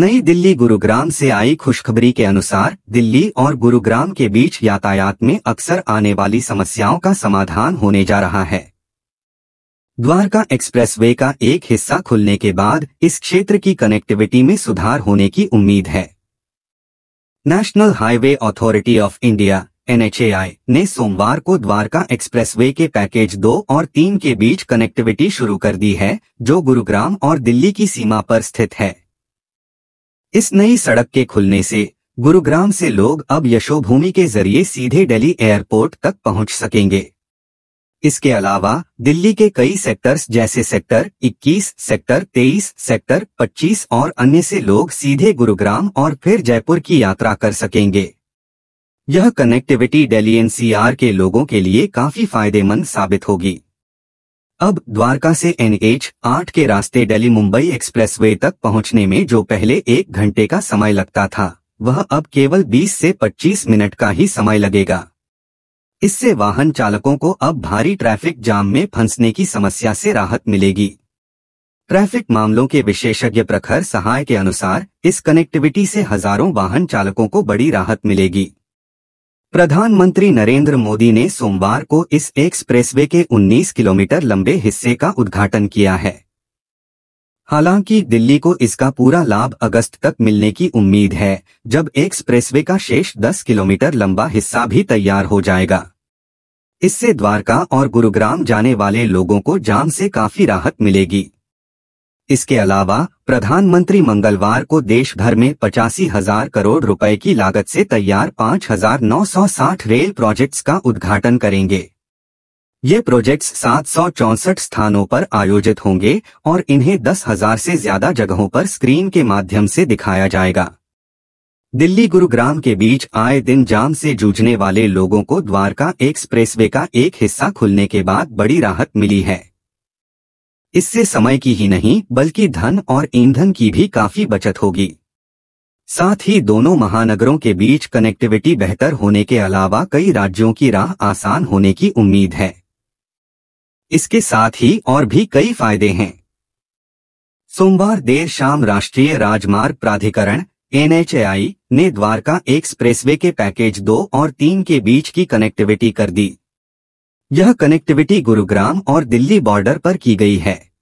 नई दिल्ली गुरुग्राम से आई खुशखबरी के अनुसार दिल्ली और गुरुग्राम के बीच यातायात में अक्सर आने वाली समस्याओं का समाधान होने जा रहा है द्वारका एक्सप्रेसवे का एक हिस्सा खुलने के बाद इस क्षेत्र की कनेक्टिविटी में सुधार होने की उम्मीद है national highway authority of India NHAI ने सोमवार को द्वारका एक्सप्रेसवे के पैकेज दो और तीन के बीच कनेक्टिविटी शुरू कर दी है जो गुरुग्राम और दिल्ली की सीमा पर स्थित है इस नई सड़क के खुलने से गुरुग्राम से लोग अब यशोभूमि के जरिए सीधे दिल्ली एयरपोर्ट तक पहुंच सकेंगे इसके अलावा दिल्ली के कई सेक्टर्स जैसे सेक्टर 21, सेक्टर 23, सेक्टर 25 और अन्य से लोग सीधे गुरुग्राम और फिर जयपुर की यात्रा कर सकेंगे यह कनेक्टिविटी डेली एनसीआर के लोगों के लिए काफी फायदेमंद साबित होगी अब द्वारका से एनएच 8 के रास्ते दिल्ली मुंबई एक्सप्रेसवे तक पहुंचने में जो पहले एक घंटे का समय लगता था वह अब केवल 20 से 25 मिनट का ही समय लगेगा इससे वाहन चालकों को अब भारी ट्रैफिक जाम में फंसने की समस्या से राहत मिलेगी ट्रैफिक मामलों के विशेषज्ञ प्रखर सहाय के अनुसार इस कनेक्टिविटी से हजारों वाहन चालकों को बड़ी राहत मिलेगी प्रधानमंत्री नरेंद्र मोदी ने सोमवार को इस एक्सप्रेसवे के 19 किलोमीटर लंबे हिस्से का उद्घाटन किया है हालांकि दिल्ली को इसका पूरा लाभ अगस्त तक मिलने की उम्मीद है जब एक्सप्रेसवे का शेष 10 किलोमीटर लंबा हिस्सा भी तैयार हो जाएगा इससे द्वारका और गुरुग्राम जाने वाले लोगों को जाम से काफी राहत मिलेगी इसके अलावा प्रधानमंत्री मंगलवार को देश भर में पचासी हजार करोड़ रुपए की लागत से तैयार 5,960 रेल प्रोजेक्ट्स का उद्घाटन करेंगे ये प्रोजेक्ट्स सात स्थानों पर आयोजित होंगे और इन्हें दस हजार से ज्यादा जगहों पर स्क्रीन के माध्यम से दिखाया जाएगा दिल्ली गुरुग्राम के बीच आए दिन जाम से जूझने वाले लोगों को द्वारका एक्सप्रेसवे का एक हिस्सा खुलने के बाद बड़ी राहत मिली है इससे समय की ही नहीं बल्कि धन और ईंधन की भी काफी बचत होगी साथ ही दोनों महानगरों के बीच कनेक्टिविटी बेहतर होने के अलावा कई राज्यों की राह आसान होने की उम्मीद है इसके साथ ही और भी कई फायदे हैं सोमवार देर शाम राष्ट्रीय राजमार्ग प्राधिकरण एनएचएआई ने द्वारका एक्सप्रेसवे के पैकेज दो और तीन के बीच की कनेक्टिविटी कर दी यह कनेक्टिविटी गुरुग्राम और दिल्ली बॉर्डर पर की गई है